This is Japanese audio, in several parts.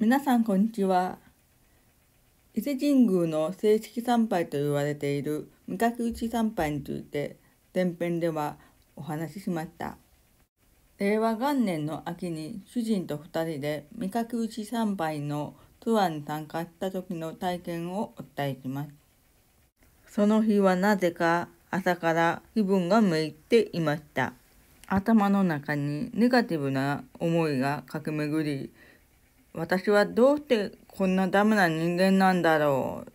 皆さんこんにちは伊勢神宮の正式参拝と言われている三角内参拝について前編ではお話ししました令和元年の秋に主人と2人で三角内参拝のツアーに参加した時の体験をお伝えしますその日はなぜか朝から気分が向いていました頭の中にネガティブな思いが駆け巡り私はどうしてこんなダメな人間なんだろう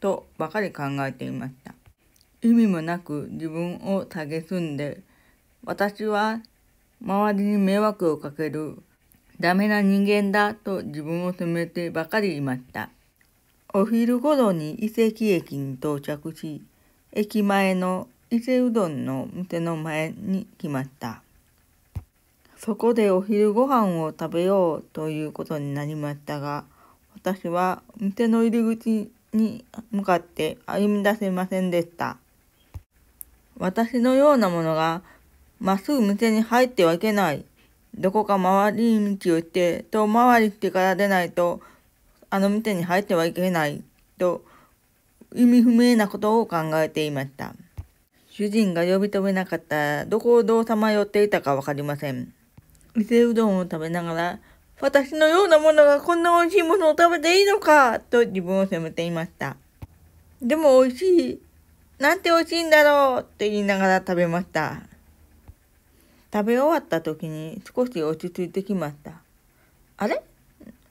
とばかり考えていました。意味もなく自分を蔑んで、私は周りに迷惑をかけるダメな人間だと自分を責めてばかりいました。お昼頃に伊勢木駅に到着し、駅前の伊勢うどんの店の前に来ました。そこでお昼ご飯を食べようということになりましたが、私は店の入り口に向かって歩み出せませんでした。私のようなものがまっすぐ店に入ってはいけない。どこか回り道をして、遠回りしてから出ないと、あの店に入ってはいけない、と、意味不明なことを考えていました。主人が呼び止めなかったら、どこをどうさまよっていたかわかりません。伊勢うどんを食べながら、私のようなものがこんな美味しいものを食べていいのかと自分を責めていました。でも美味しい。なんて美味しいんだろうと言いながら食べました。食べ終わった時に少し落ち着いてきました。あれ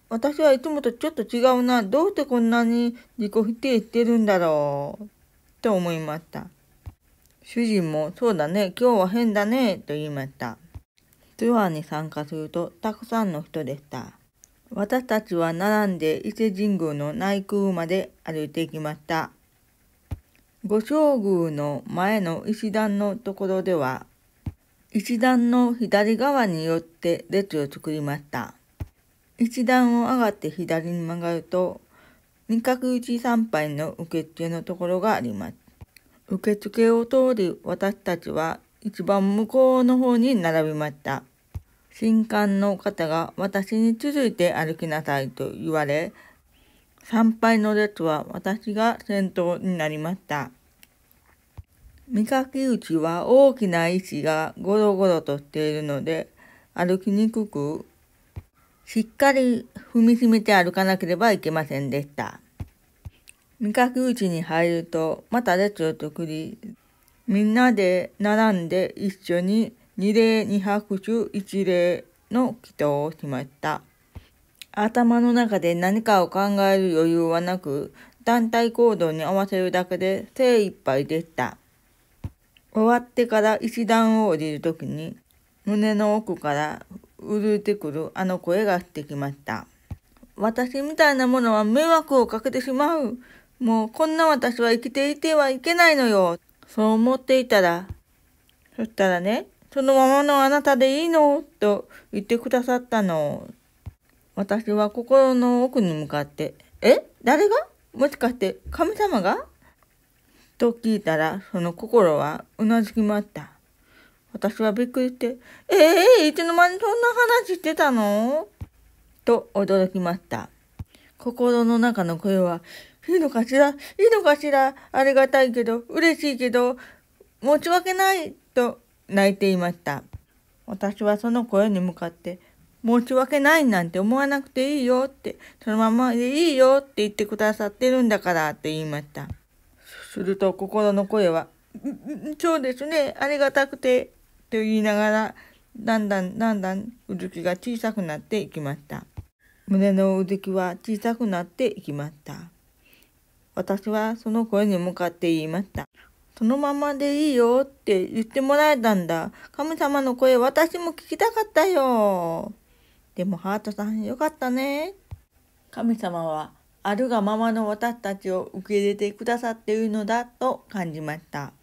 私はいつもとちょっと違うな。どうしてこんなに自己否定してるんだろうと思いました。主人もそうだね。今日は変だね。と言いました。ツアーに参加するとたくさんの人でした。私たちは並んで伊勢神宮の内宮まで歩いていきました。御将宮の前の石段のところでは、石段の左側によって列を作りました。一段を上がって左に曲がると、三角打ち参拝の受付のところがあります。受付を通り私たちは一番向こうの方に並びました。新刊の方が私に続いて歩きなさいと言われ、参拝の列は私が先頭になりました。見かけ内は大きな石がゴロゴロとしているので歩きにくく、しっかり踏みしめて歩かなければいけませんでした。見かけ内に入るとまた列を作り、みんなで並んで一緒に二礼二拍手一礼の祈祷をしました。頭の中で何かを考える余裕はなく、団体行動に合わせるだけで精一杯でした。終わってから一段を降りるときに、胸の奥から震えてくるあの声がしてきました。私みたいなものは迷惑をかけてしまう。もうこんな私は生きていてはいけないのよ。そう思っていたら、そしたらね、そのままのあなたでいいのと言ってくださったの。私は心の奥に向かって、え誰がもしかして神様がと聞いたら、その心はうなずきました。私はびっくりして、ええー、いつの間にそんな話してたのと驚きました。心の中の声は、いいのかしらいいのかしらありがたいけど、嬉しいけど、申し訳ないと泣いていました。私はその声に向かって、申し訳ないなんて思わなくていいよって、そのままでいいよって言ってくださってるんだからって言いました。すると心の声は、そうですね、ありがたくて、と言いながら、だんだんだんだんうずきが小さくなっていきました。胸のうずきは小さくなっていきました。私はその声に向かって言いました。そのままでいいよって言ってもらえたんだ。神様の声、私も聞きたかったよ。でもハートさん、よかったね。神様は、あるがままの私たちを受け入れてくださっているのだと感じました。